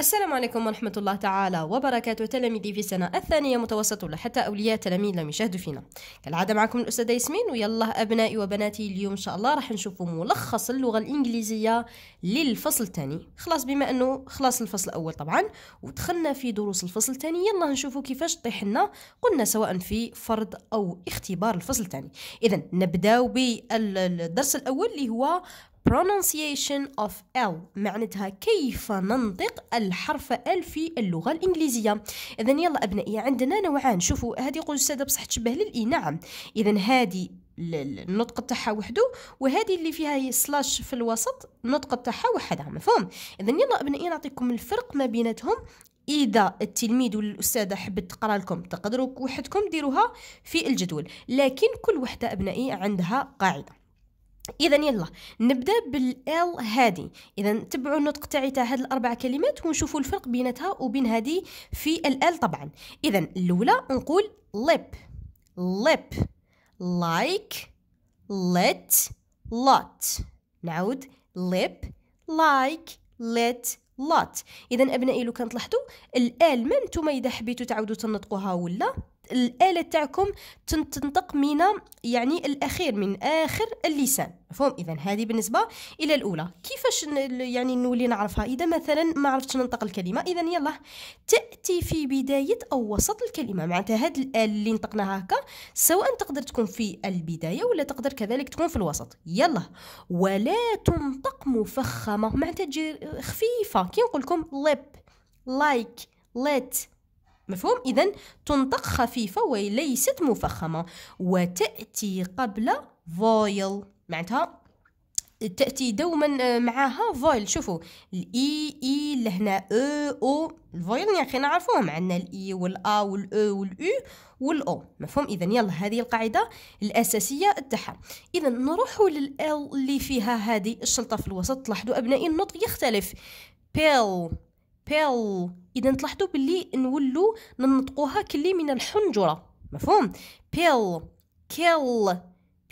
السلام عليكم ورحمة الله تعالى وبركاته تلاميذي في السنة الثانية متوسط ولا حتى أولياء تلاميذ لم يشاهدوا فينا كالعادة معكم الأستاذة ياسمين ويلا أبنائي وبناتي اليوم إن شاء الله راح نشوفوا ملخص اللغة الإنجليزية للفصل الثاني خلاص بما أنه خلاص الفصل الأول طبعا ودخلنا في دروس الفصل الثاني يلا نشوفوا كيفاش طيح لنا قلنا سواء في فرض أو اختبار الفصل الثاني إذا نبداو بالدرس الأول اللي هو pronunciation of L معناتها كيف ننطق الحرف L في اللغة الإنجليزية إذا يلا أبنائي عندنا نوعان شوفوا هذه يقول السادة بصح تشبه للإي نعم إذا هذه النطق تاعها وحده وهذه اللي فيها سلاش في الوسط النطق تاعها وحدها نعم، مفهوم اذا يلا ابنائي نعطيكم الفرق ما بيناتهم اذا التلميذ ولا الاستاذه حبت تقرا لكم تقدروا وحدكم ديروها في الجدول لكن كل وحده ابنائي عندها قاعده اذا يلا نبدا بالال هادي اذا تبعوا النطق تاعي تاع هاد الاربع كلمات ونشوفوا الفرق بيناتها وبين هادي في الال طبعا اذا الاولى نقول lip lip like let lot نعود lip like let lot اذا ابنائي لو كان تلاحظوا الال ما نتوما اذا حبيتوا تعاودوا تنطقوها ولا الآلة تاعكم تنطق من يعني الأخير من آخر اللسان مفهوم إذا هذه بالنسبة إلى الأولى كيفاش يعني نولي نعرفها إذا مثلا ما عرفتش ننطق الكلمة إذا يلا تأتي في بداية أو وسط الكلمة معناتها هاد الآلة اللي نطقناها هكا سواء تقدر تكون في البداية ولا تقدر كذلك تكون في الوسط يلا ولا تنطق مفخمة معناتها تجي خفيفة كي نقول لكم لايك like let مفهوم إذا تنطق خفيفة وليست مفخمة وتأتي قبل فويل معناتها تأتي دوما آه، معها فويل شوفوا الإي إي لهنا أو أو الفويل يا أخي نعرفوهم عندنا الإي والأ والأو والأو والأو مفهوم إذا يلا هذه القاعدة الأساسية تاعها إذا نروحوا للإل اللي فيها هذه الشلطة في الوسط لاحظوا أبنائي النطق يختلف بيل بيل اذا تلاحظوا باللي نولو ننطقوها كلي من الحنجره مفهوم بيل كيل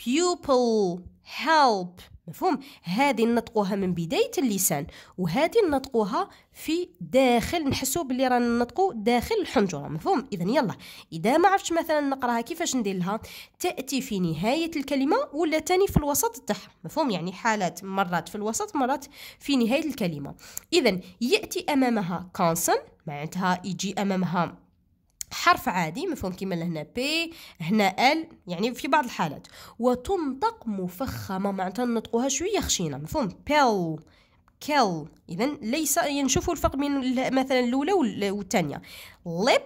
بيوبل help مفهوم هذه نطقوها من بدايه اللسان وهذه نطقوها في داخل نحسوا باللي رانا نطقو داخل الحنجره مفهوم اذا يلا اذا ما عرفتش مثلا نقراها كيفاش ندير لها تاتي في نهايه الكلمه ولا تاني في الوسط تاعها مفهوم يعني حالات مرات في الوسط مرات في نهايه الكلمه اذا ياتي امامها كونسون معناتها يجي امامها حرف عادي مفهوم كيما هنا بي هنا ال يعني في بعض الحالات وتنطق مفخمه معناتها نطقوها شويه خشينه مفهوم بيل كيل اذا ليس نشوفوا الفرق بين مثلا الاولى والثانيه ليب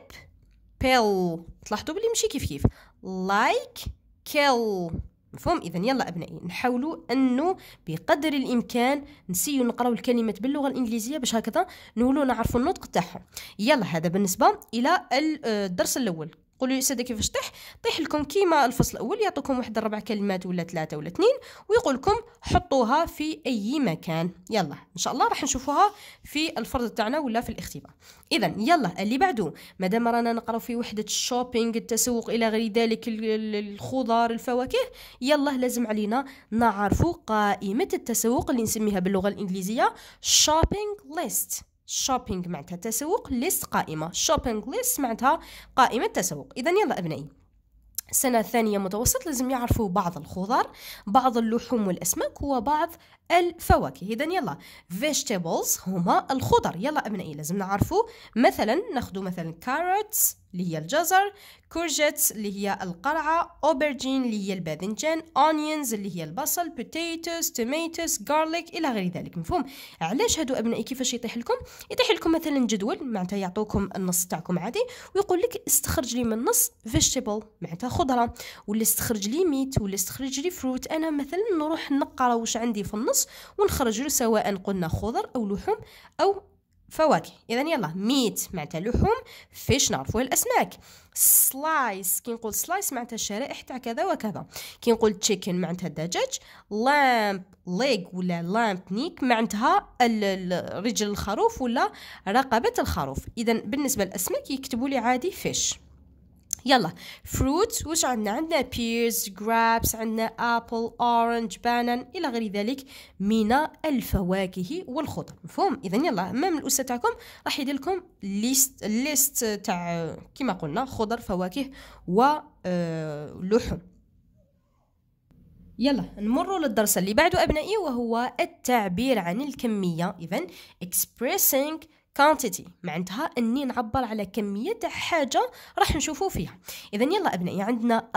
بيل تلاحظوا بلي ماشي كيف كيف لايك like, كيل مفهوم اذا يلا ابنائي نحاولوا انه بقدر الامكان نسيو نقراو الكلمات باللغه الانجليزيه باش هكذا نولوا نعرفوا النطق تاعهم يلا هذا بالنسبه الى آه، الدرس الاول قولوا لي استاذه كيفاش طيح طيح لكم كيما الفصل الاول يعطوكم واحد الربع كلمات ولا ثلاثه ولا اثنين ويقول لكم حطوها في اي مكان يلا ان شاء الله راح نشوفوها في الفرض تاعنا ولا في الاختبار اذا يلا اللي بعده مادام رانا نقراو في وحده الشوبينغ التسوق الى غير ذلك الخضار الفواكه يلا لازم علينا نعرفوا قائمه التسوق اللي نسميها باللغه الانجليزيه شوبينغ ليست شوبينغ معناتها تسوق ليست قائمة شوبينغ ليست معناتها قائمة تسوق إذا يلا أبنائي السنة الثانية متوسط لازم يعرفوا بعض الخضر بعض اللحوم والأسماك وبعض الفواكه إذا يلا vegetables هما الخضر يلا أبنائي لازم نعرفوا مثلا ناخذ مثلا carrots اللي هي الجزر كورجيت اللي هي القرعة أوبرجين اللي هي الباذنجان أونيونز اللي هي البصل بوتيتوز توميتوز غارليك إلى غير ذلك مفهوم علاش هادو أبنائي كيفاش يطيح لكم يطيح لكم مثلا جدول معناتها يعطوكم النص تاعكم عادي ويقول لك استخرج لي من النص فيجيتابل معناتها خضرة ولا استخرج لي ميت ولا استخرج لي فروت أنا مثلا نروح نقرا واش عندي في النص ونخرج له سواء قلنا خضر أو لحوم أو فواكه اذا يلا ميت معناتها لحوم فيش نعرفوا الاسماك سلايس كي نقول سلايس معناتها الشرائح تاع كذا وكذا كي نقول تشيكن معناتها الدجاج لامب ليغ ولا لامب نيك معناتها رجل الخروف ولا رقبه الخروف اذا بالنسبه للاسماك يكتبوا لي عادي فيش يلا فروت وش عندنا عندنا بيرز جرابس عندنا ابل اورنج بانان الى غير ذلك من الفواكه والخضر مفهوم اذا يلا امام الاستاذ تاعكم راح يدير لكم ليست ليست تاع كما قلنا خضر فواكه ولحوم آه، يلا نمروا للدرس اللي بعده ابنائي وهو التعبير عن الكميه اذا expressing كانتيتي معناتها اني نعبر على كميه حاجه راح نشوفو فيها اذا يلا ابنائي عندنا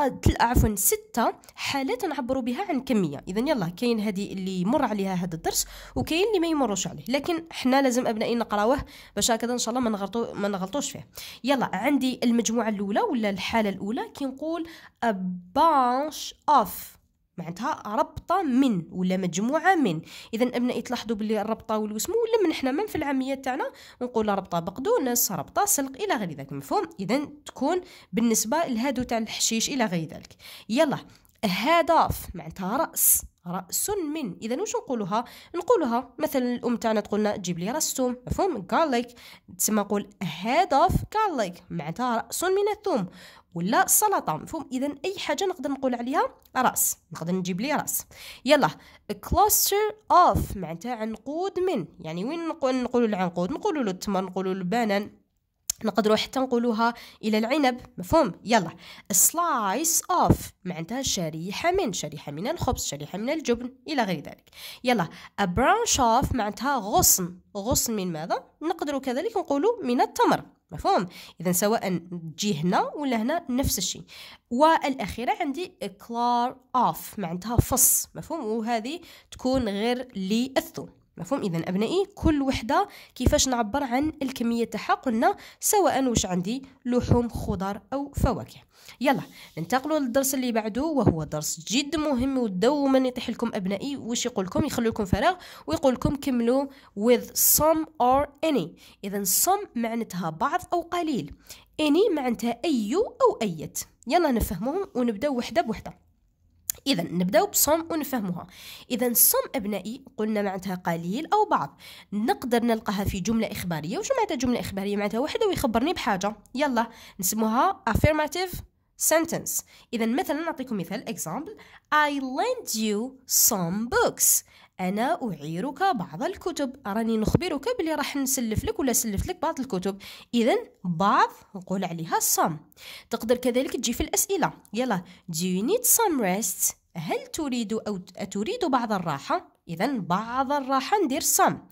عفوا سته حالات نعبروا بها عن كميه اذا يلا كاين هذه اللي يمر عليها هذا الدرس وكاين اللي ما يمرش عليه لكن حنا لازم ابنائي نقراوه باش هكذا ان شاء الله ما نغلطو ما نغلطوش فيه يلا عندي المجموعه الاولى ولا الحاله الاولى كي نقول a bunch of معناتها ربطة من ولا مجموعة من إذا ابناء تلاحظوا باللي الربطة والوسم ولا من إحنا من في العامية تاعنا نقول ربطة بقدونس ربطة سلق إلى غير ذلك مفهوم إذا تكون بالنسبة لهادو تاع الحشيش إلى غير ذلك يلا هدف معناتها رأس رأس من إذا واش نقولها نقولها مثلا الأم تاعنا تقول لنا جيب لي راس ثوم مفهوم garlic تسمى نقول هدف garlic معناتها رأس من الثوم ولا سلطه مفهوم اذا اي حاجه نقدر نقول عليها راس نقدر نجيب لي راس يلا كلوستر اوف معناتها عنقود من يعني وين نقولوا العنقود نقولوا له التمر نقولوا البنان نقدروا حتى نقولوها الى العنب مفهوم يلا سلايس اوف معناتها شريحه من شريحه من الخبز شريحه من الجبن الى غير ذلك يلا ا برانش اوف معناتها غصن غصن من ماذا نقدروا كذلك نقولوا من التمر مفهوم اذا سواء تجي هنا ولا هنا نفس الشيء والاخيره عندي كلار اوف معناتها فص مفهوم وهذه تكون غير للثوم مفهوم اذا ابنائي كل وحده كيفاش نعبر عن الكميه تاعها قلنا سواء واش عندي لحوم خضر او فواكه يلا ننتقلوا للدرس اللي بعده وهو درس جد مهم ودوما يطيح لكم ابنائي واش يقول لكم يخلي لكم فراغ ويقول لكم كملوا with some or any اذا some معناتها بعض او قليل any معناتها اي او ايت يلا نفهمهم ونبداو وحده بوحده اذا نبداو بصوم ونفهمها اذا صوم ابنائي قلنا معناتها قليل او بعض نقدر نلقاها في جمله اخباريه وشو معناتها جمله اخباريه معناتها واحد ويخبرني بحاجه يلا نسموها affirmative sentence اذا مثلا نعطيكم مثال example I lent you some books انا اعيرك بعض الكتب راني نخبرك بلي راح نسلف لك ولا سلفت لك بعض الكتب اذا بعض نقول عليها سام تقدر كذلك تجي في الاسئله يلا do you need some rest هل تريد او اتريد بعض الراحه اذا بعض الراحه ندير سام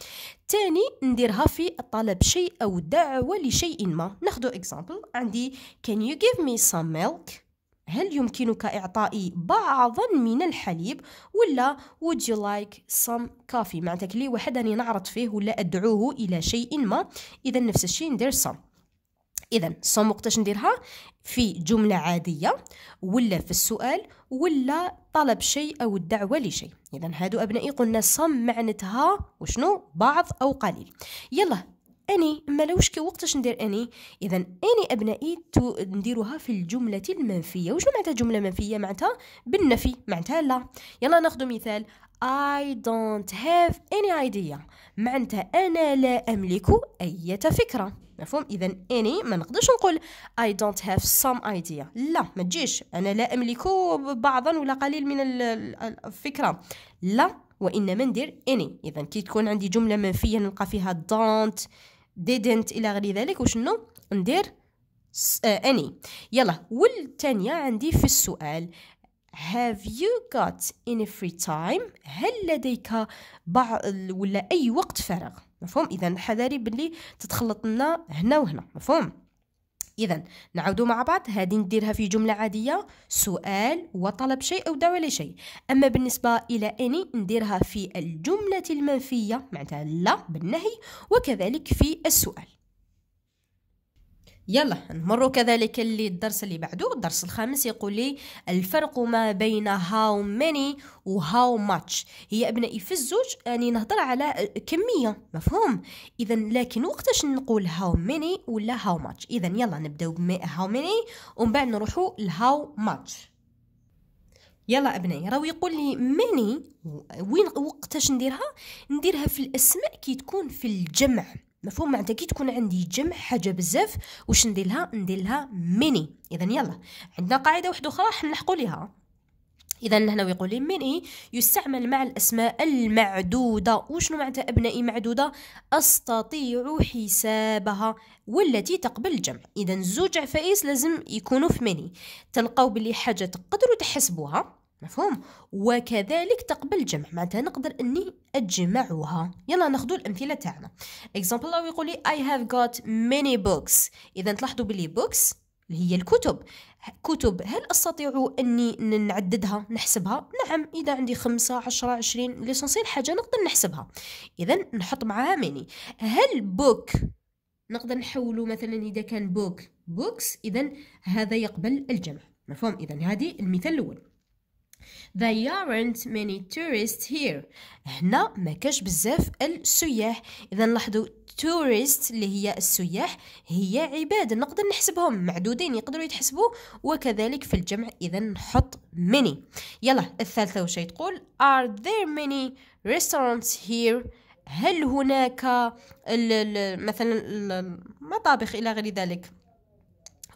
تاني نديرها في طلب شيء او دعوه لشيء ما ناخذ اكزامبل عندي can you give me some milk هل يمكنك إعطائي بعضا من الحليب ولا would you like some coffee معناتك لي واحد راني نعرض فيه ولا أدعوه إلى شيء ما إذا نفس الشيء ندير some إذا some وقتاش نديرها في جملة عادية ولا في السؤال ولا طلب شيء أو الدعوة لشيء إذا هادو أبنائي قلنا some معنتها وشنو بعض أو قليل يلا أني أما لوش كي وقتاش ندير أني إذا أني أبنائي نديروها في الجملة المنفية وشنو معناتها جملة منفية معناتها بالنفي معناتها لا يلا ناخذ مثال I don't have any idea معناتها أنا لا أملك أي فكرة مفهوم إذا أني ما نقدرش نقول I don't have some idea لا ما تجيش أنا لا أملك بعضا ولا قليل من الفكرة لا وإنما ندير أني إذا كي تكون عندي جملة منفية نلقى فيها don't didn't الى غير ذلك وشنو ندير آه، اني يلا والثانيه عندي في السؤال Have you got any free time؟ هل لديك بعض ولا أي وقت فراغ؟ مفهوم؟ إذا حذاري باللي تتخلط لنا هنا وهنا مفهوم؟ إذا نعود مع بعض هذه نديرها في جملة عادية سؤال وطلب شيء أو دعوة لشيء أما بالنسبة إلى أني نديرها في الجملة المنفية معناتها لا بالنهي وكذلك في السؤال يلا نمر كذلك للدرس اللي بعده الدرس الخامس يقول لي الفرق ما بين how many و how much هي أبنائي في الزوج يعني نهضر على كمية مفهوم إذا لكن وقتاش نقول how many ولا how much إذا يلا نبداو ب how many ومن بعد نروحوا ل how much يلا ابنائي راهو يقول لي ماني وين وقتاش نديرها نديرها في الاسماء كي تكون في الجمع مفهوم معناتها كي تكون عندي جمع حاجه بزاف واش ندير لها ندير لها ميني اذا يلا عندنا قاعده واحده اخرى حنلحقوا ليها اذا هنا يقول لي ميني يستعمل مع الاسماء المعدوده وشنو معناتها ابنائي معدوده استطيع حسابها والتي تقبل الجمع اذا زوج عفائس لازم يكونوا في ميني تلقاو بلي حاجه تقدروا تحسبوها مفهوم وكذلك تقبل الجمع معناتها نقدر اني اجمعها يلا ناخذ الامثله تاعنا اكزامبل لو يقول لي I have got many books اذا تلاحظوا بلي books اللي هي الكتب كتب هل أستطيع أني نعددها نحسبها؟ نعم إذا عندي خمسة عشرة عشرين ليسونسيل حاجة نقدر نحسبها إذا نحط معها مني هل بوك نقدر نحوله مثلا إذا كان بوك بوكس إذا هذا يقبل الجمع مفهوم إذا هذه المثال الأول There aren't many tourists here. هنا ما كاش بزاف السياح اذا لاحظوا tourists اللي هي السياح هي عباد نقدر نحسبهم معدودين يقدروا يتحسبوا وكذلك في الجمع اذا نحط many يلا الثالثه وش تقول are there many restaurants here هل هناك ال ال مثلا المطابخ الى غير ذلك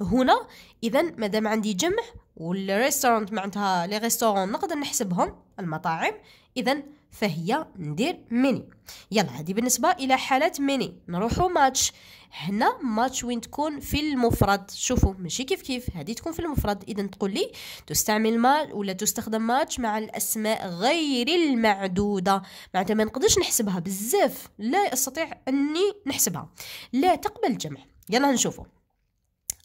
هنا اذا مادام عندي جمع والريستورانت معناتها لي ريستورون نقدر نحسبهم المطاعم اذا فهي ندير ميني يلا هذه بالنسبه الى حاله ميني نروحو ماتش هنا ماتش وين تكون في المفرد شوفوا ماشي كيف كيف هذه تكون في المفرد اذا تقول لي تستعمل ما ولا تستخدم ماتش مع الاسماء غير المعدوده معناتها ما نقدرش نحسبها بزاف لا استطيع اني نحسبها لا تقبل الجمع يلا نشوفوا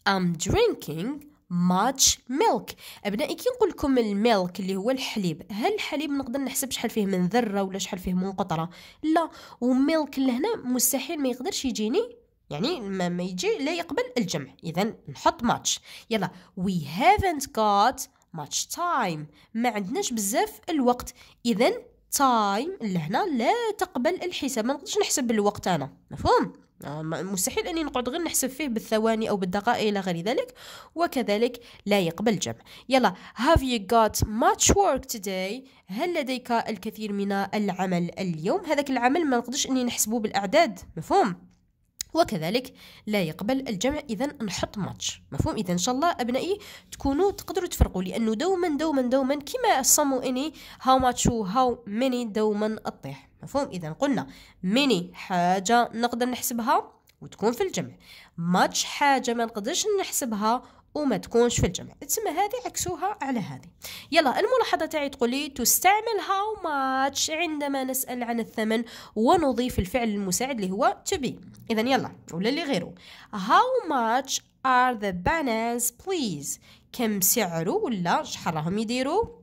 I'm drinking much milk ابنائي كي نقول لكم الميلك اللي هو الحليب هل الحليب نقدر نحسب شحال فيه من ذره ولا شحال فيه من قطره لا وميلك لهنا مستحيل ما يقدرش يجيني يعني ما, ما يجي لا يقبل الجمع اذا نحط ماتش يلا وي هافنت got ماتش تايم ما عندناش بزاف الوقت اذا تايم لهنا لا تقبل الحساب ما نقدرش نحسب الوقت انا مفهوم مستحيل أني نقعد غير نحسب فيه بالثواني أو بالدقائق إلى غير ذلك وكذلك لا يقبل جمع يلا have you got much work today هل لديك الكثير من العمل اليوم هذاك العمل ما نقدرش أني نحسبه بالأعداد مفهوم وكذلك لا يقبل الجمع اذا نحط ماتش مفهوم اذا ان شاء الله ابنائي تكونوا تقدروا تفرقوا لانه دوما دوما دوما كما صموا اني هاو ماتش وهاو ميني دوما تطيح مفهوم اذا قلنا ميني حاجه نقدر نحسبها وتكون في الجمع ماتش حاجه ما نقدرش نحسبها وما تكونش في الجمع تسمى هذه عكسوها على هذه يلا الملاحظه تاعي تقول لي تستعمل هاو ماتش عندما نسال عن الثمن ونضيف الفعل المساعد اللي هو to be اذا يلا ولا اللي غيره how much are the bananas please كم سعره ولا شحال راهم يديروا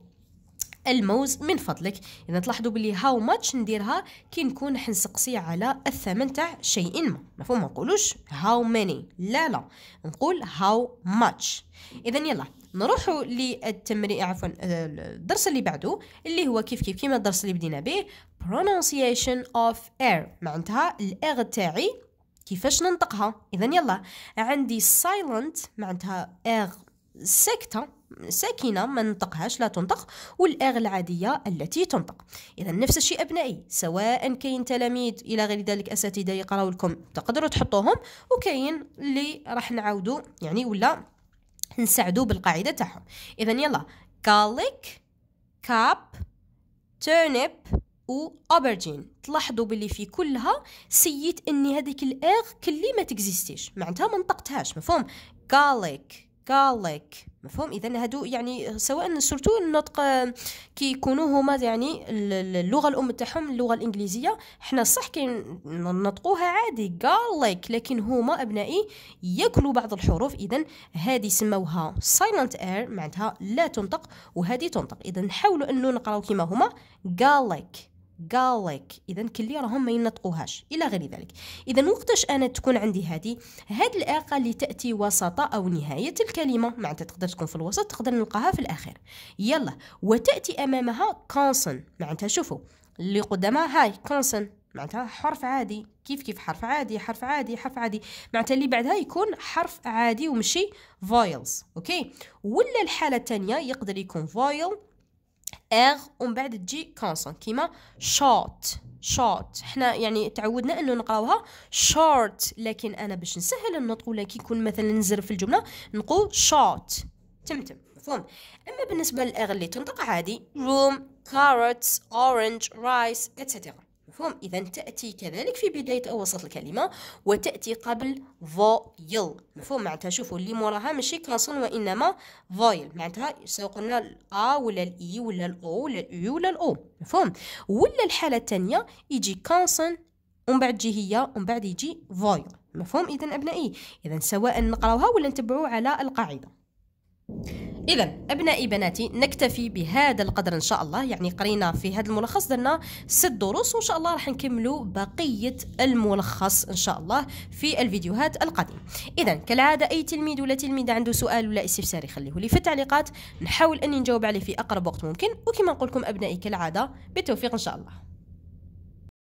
الموز من فضلك اذا تلاحظوا باللي هاو ماتش نديرها كي نكون حنسقسي على الثمن تاع شيء ما مفهوم ما نقولوش هاو ماني لا لا نقول هاو ماتش اذا يلا نروحوا للتمرين عفوا الدرس اللي بعده اللي هو كيف كيف كيما الدرس اللي بدينا به pronunciation of air معناتها الاغ تاعي كيفاش ننطقها اذا يلا عندي silent معناتها اغ ساكته ساكنة ما ننطقهاش لا تنطق والآغ العادية التي تنطق إذا نفس الشيء أبنائي سواء كاين تلاميذ إلى غير ذلك أساتذة يقراو لكم تقدروا تحطوهم وكاين اللي راح نعاودوا يعني ولا نساعدوا بالقاعدة تاعهم إذا يلا garlic كاب turnip و اوبرجين تلاحظوا باللي في كلها سيت اني هذيك الاغ كلي ما تكزيستيش معناتها ما نطقتهاش مفهوم garlic garlic مفهوم اذا هادو يعني سواء سورتو النطق آه، يكونوا هما يعني اللغه الام تاعهم اللغه الانجليزيه حنا صح كي نطقوها عادي garlic لكن هما ابنائي ياكلوا بعض الحروف اذا هذه سموها silent air معناتها لا تنطق وهذه تنطق اذا نحاولوا انه نقراو كيما هما garlic garlic اذا كلي راهم ما ينطقوهاش الى غير ذلك اذا وقتاش انا تكون عندي هذه هاد الاقه اللي تاتي وسط او نهايه الكلمه معناتها تقدر تكون في الوسط تقدر نلقاها في الاخير يلا وتاتي امامها كونسون معناتها شوفوا اللي قدامها هاي كونسون معناتها حرف عادي كيف كيف حرف عادي حرف عادي حرف عادي معناتها اللي بعدها يكون حرف عادي ومشي فويلز اوكي ولا الحاله الثانيه يقدر يكون فويل اغ ومن بعد تجي كونسون كيما شوت شوت حنا يعني تعودنا انه نقراوها شورت لكن انا باش نسهل النطق ولا كي يكون مثلا نزر في الجمله نقول شوت تمتم مفهوم اما بالنسبه للاغ اللي تنطق عادي روم كاروتس اورنج رايس اتسيتيرا مفهوم إذا تأتي كذلك في بداية أو وسط الكلمة وتأتي قبل فويل مفهوم معناتها شوفوا اللي موراها ماشي كونسون وإنما فويل معناتها سواء قلنا الأ ولا الإي ولا الأو ولا الاي ولا الأو مفهوم ولا الحالة الثانية يجي كونسون ومن بعد تجي هي ومن بعد يجي فويل مفهوم إذا أبنائي إذا سواء نقراوها ولا نتبعوا على القاعدة اذا ابنائي بناتي نكتفي بهذا القدر ان شاء الله يعني قرينا في هذا الملخص درنا ست دروس وان شاء الله راح نكملوا بقيه الملخص ان شاء الله في الفيديوهات القادمه اذا كالعاده اي تلميذ ولا تلميذه عنده سؤال ولا استفسار يخليه لي في التعليقات نحاول اني نجاوب عليه في اقرب وقت ممكن وكما نقول لكم ابنائي كالعاده بالتوفيق ان شاء الله